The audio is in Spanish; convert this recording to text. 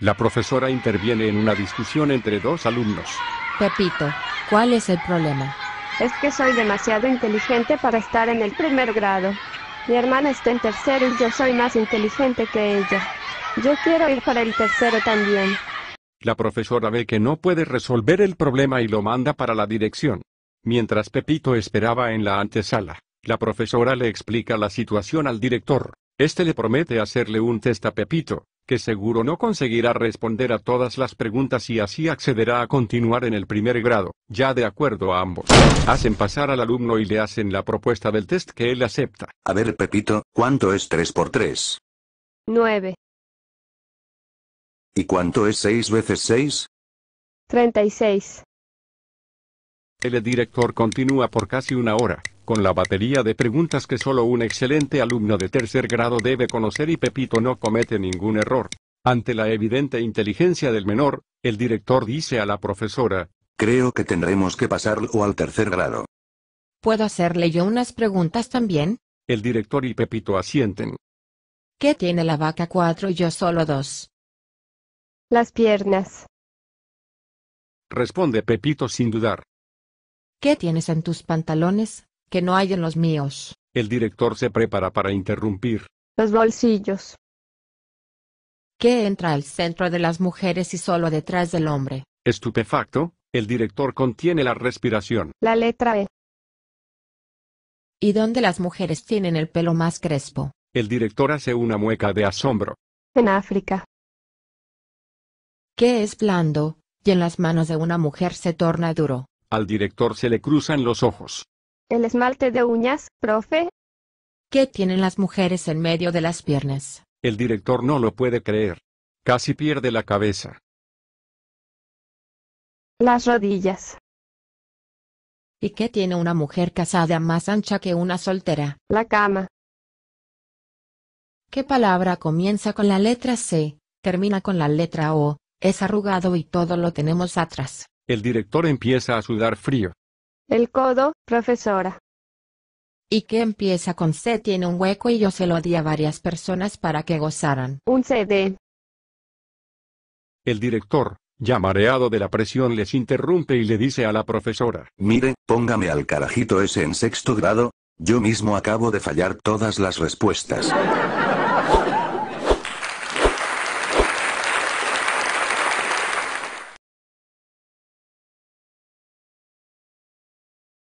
La profesora interviene en una discusión entre dos alumnos. Pepito, ¿cuál es el problema? Es que soy demasiado inteligente para estar en el primer grado. Mi hermana está en tercero y yo soy más inteligente que ella. Yo quiero ir para el tercero también. La profesora ve que no puede resolver el problema y lo manda para la dirección. Mientras Pepito esperaba en la antesala, la profesora le explica la situación al director. Este le promete hacerle un test a Pepito, que seguro no conseguirá responder a todas las preguntas y así accederá a continuar en el primer grado, ya de acuerdo a ambos. Hacen pasar al alumno y le hacen la propuesta del test que él acepta. A ver Pepito, ¿cuánto es 3 por 3? 9. ¿Y cuánto es 6 veces 6? 36. El director continúa por casi una hora con la batería de preguntas que solo un excelente alumno de tercer grado debe conocer y Pepito no comete ningún error. Ante la evidente inteligencia del menor, el director dice a la profesora, Creo que tendremos que pasarlo al tercer grado. ¿Puedo hacerle yo unas preguntas también? El director y Pepito asienten. ¿Qué tiene la vaca cuatro y yo solo dos? Las piernas. Responde Pepito sin dudar. ¿Qué tienes en tus pantalones? que no hay en los míos. El director se prepara para interrumpir. Los bolsillos. ¿Qué entra al centro de las mujeres y solo detrás del hombre? Estupefacto, el director contiene la respiración. La letra E. ¿Y dónde las mujeres tienen el pelo más crespo? El director hace una mueca de asombro. En África. ¿Qué es blando, y en las manos de una mujer se torna duro? Al director se le cruzan los ojos. El esmalte de uñas, profe. ¿Qué tienen las mujeres en medio de las piernas? El director no lo puede creer. Casi pierde la cabeza. Las rodillas. ¿Y qué tiene una mujer casada más ancha que una soltera? La cama. ¿Qué palabra comienza con la letra C, termina con la letra O, es arrugado y todo lo tenemos atrás? El director empieza a sudar frío. El codo, profesora. Y qué empieza con C tiene un hueco y yo se lo di a varias personas para que gozaran. Un CD. El director, ya mareado de la presión, les interrumpe y le dice a la profesora. Mire, póngame al carajito ese en sexto grado, yo mismo acabo de fallar todas las respuestas.